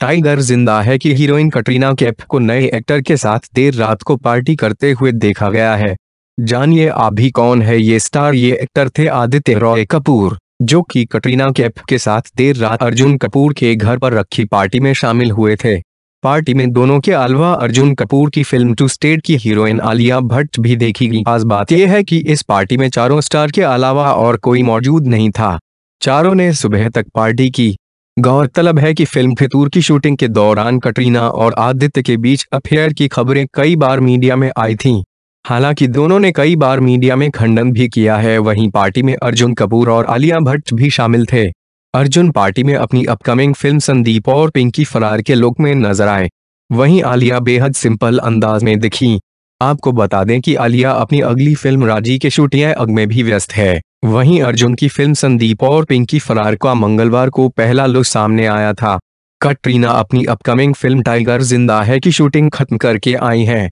tiger जिंदा है कि हीरोइन कटरीना कैप को नए एक्टर के साथ देर रात को पार्टी करते हुए देखा गया है जानिए आप भी कौन है ये स्टार ये एक्टर थे आदित्य रॉय कपूर जो कि कटरीना कैप के साथ देर रात अर्जुन कपूर के घर पर रखी पार्टी में शामिल हुए थे पार्टी में दोनों के अलावा अर्जुन कपूर की फिल्म टू स्टेट की हीरोइन आलिया भट्ट भी देखी गई खास बात यह है कि इस पार्टी में चारों स्टार के अलावा और कोई मौजूद नहीं था चारों ने सुबह तक पार्टी की गौरतलब है कि फिल्म फितूर की शूटिंग के दौरान कटरीना और आदित्य के बीच अफेयर की खबरें कई बार मीडिया में आई थीं हालांकि दोनों ने कई बार मीडिया में खंडन भी किया है वहीं पार्टी में अर्जुन कपूर और आलिया भट्ट भी शामिल थे अर्जुन पार्टी में अपनी अपकमिंग फिल्म संदीप और पिंकी फरार के लुक में नजर आए वहीं आलिया बेहद सिंपल अंदाज में दिखी आपको बता दें कि आलिया अपनी अगली फिल्म राजी के शूटिंग अग में भी व्यस्त है वहीं अर्जुन की फिल्म संदीप और पिंकी फरार का मंगलवार को पहला लुक सामने आया था कटरीना अपनी अपकमिंग फिल्म टाइगर जिंदा है की शूटिंग खत्म करके आई है